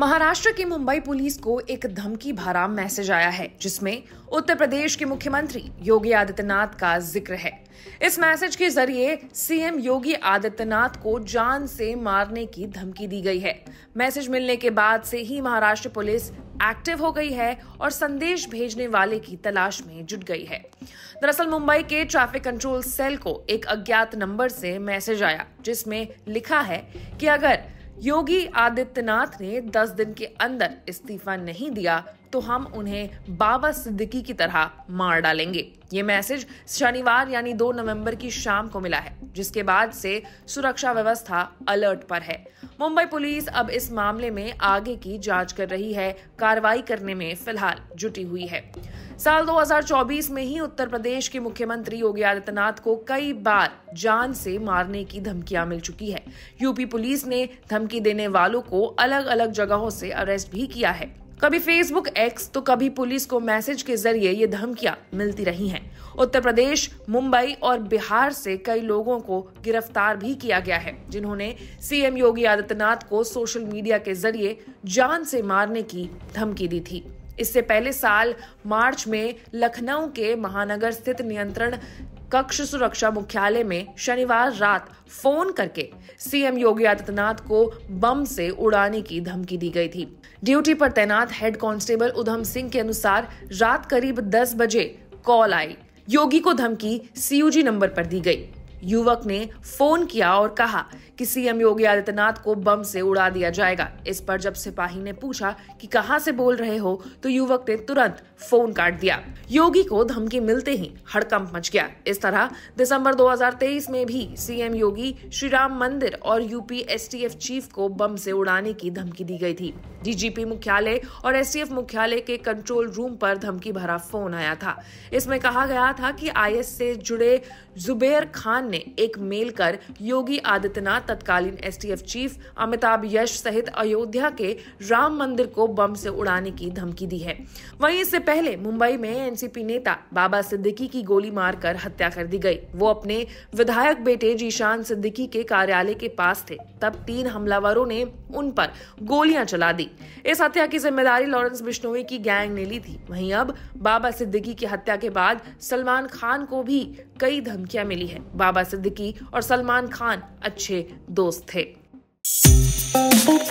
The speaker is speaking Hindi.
महाराष्ट्र की मुंबई पुलिस को एक धमकी भरा मैसेज आया है जिसमें उत्तर प्रदेश के मुख्यमंत्री योगी आदित्यनाथ का जिक्र है इस मैसेज के जरिए सीएम योगी आदित्यनाथ को जान से मारने की धमकी दी गई है मैसेज मिलने के बाद से ही महाराष्ट्र पुलिस एक्टिव हो गई है और संदेश भेजने वाले की तलाश में जुट गई है दरअसल मुंबई के ट्रैफिक कंट्रोल सेल को एक अज्ञात नंबर से मैसेज आया जिसमें लिखा है कि अगर योगी आदित्यनाथ ने 10 दिन के अंदर इस्तीफा नहीं दिया तो हम उन्हें बाबा सिद्दीकी की तरह मार डालेंगे ये मैसेज शनिवार यानी 2 नवंबर की शाम को मिला है जिसके बाद से सुरक्षा व्यवस्था अलर्ट पर है मुंबई पुलिस अब इस मामले में आगे की जांच कर रही है कार्रवाई करने में फिलहाल जुटी हुई है साल 2024 में ही उत्तर प्रदेश के मुख्यमंत्री योगी आदित्यनाथ को कई बार जान से मारने की धमकियां मिल चुकी है यूपी पुलिस ने धमकी देने वालों को अलग अलग जगहों से अरेस्ट भी किया है कभी फेसबुक एक्स तो कभी पुलिस को मैसेज के जरिए ये धमकियां मिलती रही हैं। उत्तर प्रदेश मुंबई और बिहार से कई लोगों को गिरफ्तार भी किया गया है जिन्होंने सीएम योगी आदित्यनाथ को सोशल मीडिया के जरिए जान से मारने की धमकी दी थी इससे पहले साल मार्च में लखनऊ के महानगर स्थित नियंत्रण कक्ष सुरक्षा मुख्यालय में शनिवार रात फोन करके सीएम योगी आदित्यनाथ को बम से उड़ाने की धमकी दी गई थी ड्यूटी पर तैनात हेड कांस्टेबल उधम सिंह के अनुसार रात करीब 10 बजे कॉल आई योगी को धमकी सीयूजी नंबर पर दी गई युवक ने फोन किया और कहा कि सीएम योगी आदित्यनाथ को बम से उड़ा दिया जाएगा इस पर जब सिपाही ने पूछा कि कहां से बोल रहे हो तो युवक ने तुरंत फोन काट दिया योगी को धमकी मिलते ही हड़कंप मच गया इस तरह दिसंबर 2023 में भी सीएम योगी श्री राम मंदिर और यूपी एस चीफ को बम से उड़ाने की धमकी दी गई थी डीजीपी मुख्यालय और एस मुख्यालय के कंट्रोल रूम पर धमकी भरा फोन आया था इसमें कहा गया था कि आई से जुड़े जुबेर खान ने एक मेल कर योगी आदित्यनाथ तत्कालीन एसटीएफ चीफ अमिताभ यश सहित अयोध्या के राम मंदिर को बम से उड़ाने की धमकी दी है वहीं इससे पहले मुंबई में एनसीपी नेता बाबा सिद्दीकी की गोली मारकर हत्या कर दी गई वो अपने विधायक बेटे जीशान सिद्दीकी के कार्यालय के पास थे तब तीन हमलावरों ने उन पर गोलियां चला दी इस हत्या की जिम्मेदारी लॉरेंस बिश्नोई की गैंग ने ली थी वहीं अब बाबा सिद्दीकी की हत्या के बाद सलमान खान को भी कई धमकियां मिली है बाबा नवाज सिद्दीकी और सलमान खान अच्छे दोस्त थे